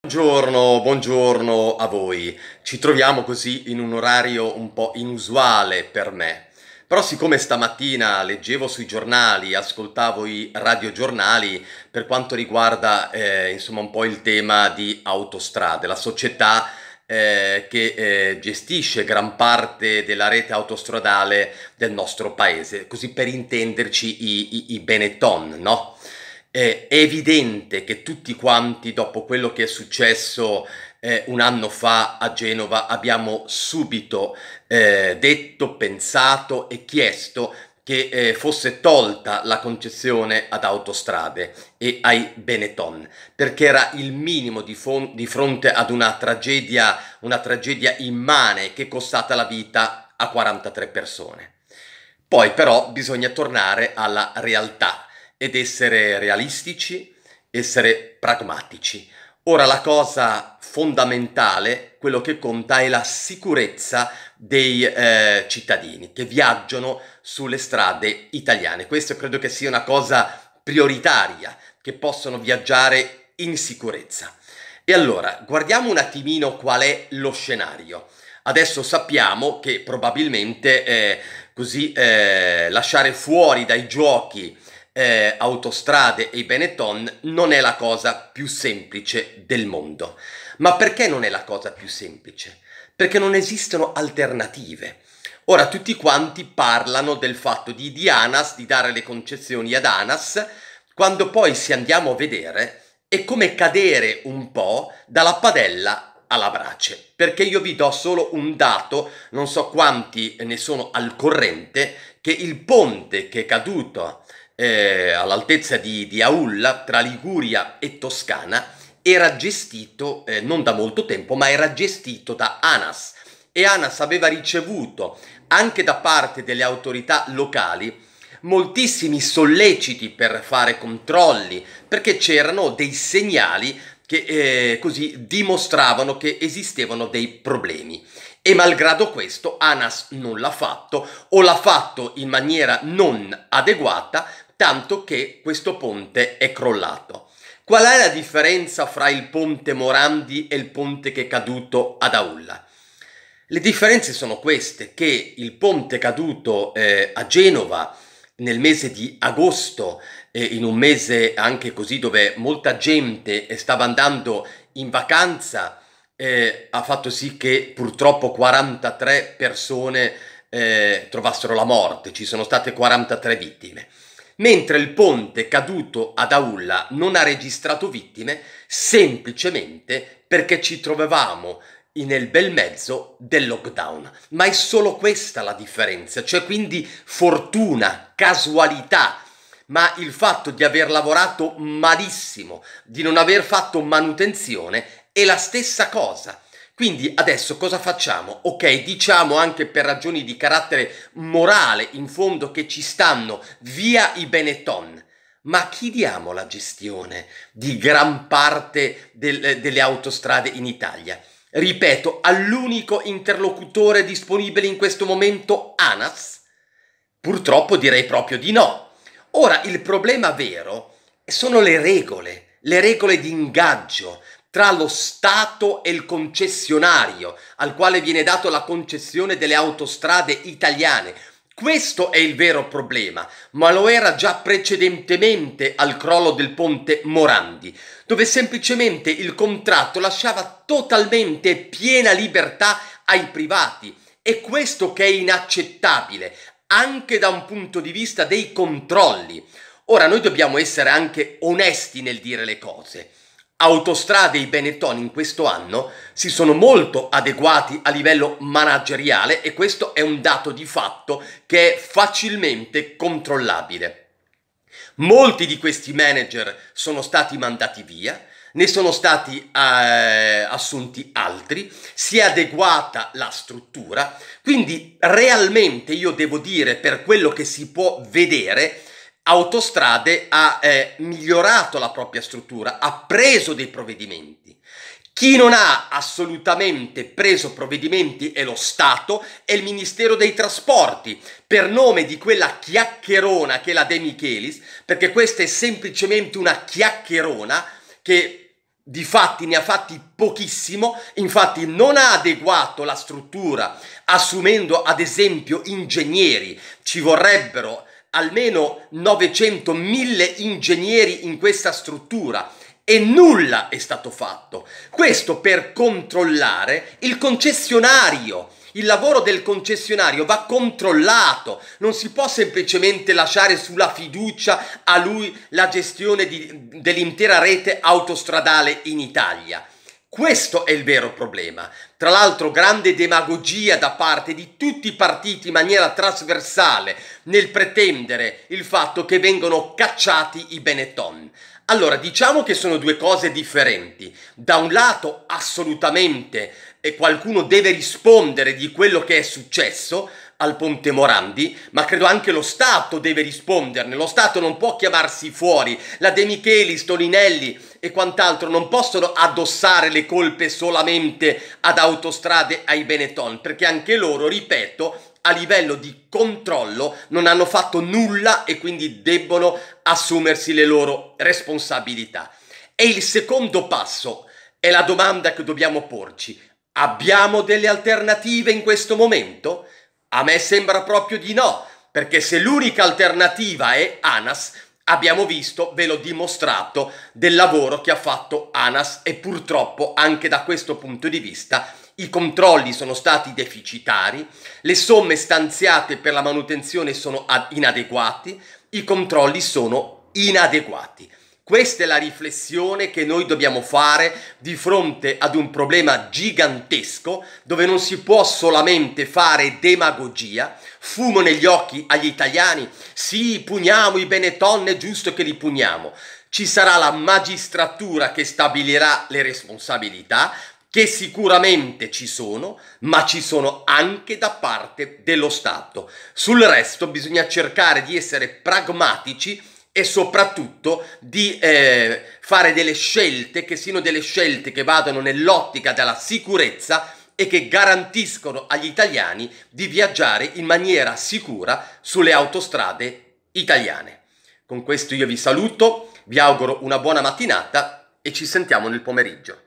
Buongiorno, buongiorno a voi. Ci troviamo così in un orario un po' inusuale per me. Però siccome stamattina leggevo sui giornali, ascoltavo i radiogiornali per quanto riguarda eh, insomma un po' il tema di autostrade, la società eh, che eh, gestisce gran parte della rete autostradale del nostro paese, così per intenderci i, i, i Benetton, no? è evidente che tutti quanti, dopo quello che è successo eh, un anno fa a Genova, abbiamo subito eh, detto, pensato e chiesto che eh, fosse tolta la concessione ad autostrade e ai Benetton, perché era il minimo di, di fronte ad una tragedia, una tragedia immane che è costata la vita a 43 persone. Poi però bisogna tornare alla realtà ed essere realistici, essere pragmatici. Ora la cosa fondamentale, quello che conta è la sicurezza dei eh, cittadini che viaggiano sulle strade italiane. Questo credo che sia una cosa prioritaria, che possono viaggiare in sicurezza. E allora, guardiamo un attimino qual è lo scenario. Adesso sappiamo che probabilmente eh, così eh, lasciare fuori dai giochi eh, autostrade e i Benetton non è la cosa più semplice del mondo. Ma perché non è la cosa più semplice? Perché non esistono alternative. Ora tutti quanti parlano del fatto di, di ANAS, di dare le concessioni ad ANAS, quando poi si andiamo a vedere è come cadere un po' dalla padella alla brace, perché io vi do solo un dato, non so quanti ne sono al corrente, che il ponte che è caduto eh, all'altezza di, di, Aulla, tra Liguria e Toscana, era gestito eh, non da molto tempo, ma era gestito da ANAS e ANAS aveva ricevuto anche da parte delle autorità locali moltissimi solleciti per fare controlli, perché c'erano dei segnali che eh, così dimostravano che esistevano dei problemi. E malgrado questo Anas non l'ha fatto o l'ha fatto in maniera non adeguata, tanto che questo ponte è crollato. Qual è la differenza fra il ponte Morandi e il ponte che è caduto ad Aulla? Le differenze sono queste, che il ponte caduto eh, a Genova nel mese di agosto, eh, in un mese anche così dove molta gente stava andando in vacanza, eh, ha fatto sì che purtroppo 43 persone eh, trovassero la morte, ci sono state 43 vittime mentre il ponte caduto ad Aulla non ha registrato vittime semplicemente perché ci trovavamo nel bel mezzo del lockdown. Ma è solo questa la differenza, cioè quindi fortuna, casualità, ma il fatto di aver lavorato malissimo, di non aver fatto manutenzione è la stessa cosa. Quindi adesso cosa facciamo? Ok, diciamo anche per ragioni di carattere morale, in fondo che ci stanno via i Benetton. Ma chi diamo la gestione di gran parte del, delle autostrade in Italia? Ripeto, all'unico interlocutore disponibile in questo momento ANAS? Purtroppo direi proprio di no. Ora, il problema vero sono le regole, le regole di ingaggio, tra lo Stato e il concessionario al quale viene data la concessione delle autostrade italiane. Questo è il vero problema, ma lo era già precedentemente al crollo del ponte Morandi, dove semplicemente il contratto lasciava totalmente piena libertà ai privati. E questo che è inaccettabile, anche da un punto di vista dei controlli. Ora, noi dobbiamo essere anche onesti nel dire le cose. Autostrade e i Benetton in questo anno si sono molto adeguati a livello manageriale e questo è un dato di fatto che è facilmente controllabile. Molti di questi manager sono stati mandati via, ne sono stati eh, assunti altri, si è adeguata la struttura, quindi realmente io devo dire per quello che si può vedere autostrade ha eh, migliorato la propria struttura, ha preso dei provvedimenti. Chi non ha assolutamente preso provvedimenti è lo Stato e il Ministero dei Trasporti, per nome di quella chiacchierona che è la De Michelis, perché questa è semplicemente una chiacchierona che di fatti ne ha fatti pochissimo, infatti non ha adeguato la struttura assumendo ad esempio ingegneri, ci vorrebbero almeno 900.000 ingegneri in questa struttura e nulla è stato fatto. Questo per controllare il concessionario. Il lavoro del concessionario va controllato, non si può semplicemente lasciare sulla fiducia a lui la gestione dell'intera rete autostradale in Italia. Questo è il vero problema. Tra l'altro grande demagogia da parte di tutti i partiti in maniera trasversale nel pretendere il fatto che vengano cacciati i Benetton. Allora, diciamo che sono due cose differenti. Da un lato, assolutamente, e eh, qualcuno deve rispondere di quello che è successo, al Ponte Morandi, ma credo anche lo Stato deve risponderne, lo Stato non può chiamarsi fuori, la De Micheli, Stolinelli e quant'altro non possono addossare le colpe solamente ad autostrade ai Benetton, perché anche loro, ripeto, a livello di controllo non hanno fatto nulla e quindi debbono assumersi le loro responsabilità. E il secondo passo è la domanda che dobbiamo porci. Abbiamo delle alternative in questo momento? A me sembra proprio di no, perché se l'unica alternativa è ANAS, abbiamo visto, ve l'ho dimostrato, del lavoro che ha fatto ANAS e purtroppo anche da questo punto di vista i controlli sono stati deficitari, le somme stanziate per la manutenzione sono inadeguate, i controlli sono inadeguati. Questa è la riflessione che noi dobbiamo fare di fronte ad un problema gigantesco dove non si può solamente fare demagogia, fumo negli occhi agli italiani, sì, puniamo i Benetton, è giusto che li puniamo. Ci sarà la magistratura che stabilirà le responsabilità, che sicuramente ci sono, ma ci sono anche da parte dello Stato. Sul resto bisogna cercare di essere pragmatici e soprattutto di eh, fare delle scelte che siano delle scelte che vadano nell'ottica della sicurezza e che garantiscono agli italiani di viaggiare in maniera sicura sulle autostrade italiane. Con questo io vi saluto, vi auguro una buona mattinata e ci sentiamo nel pomeriggio.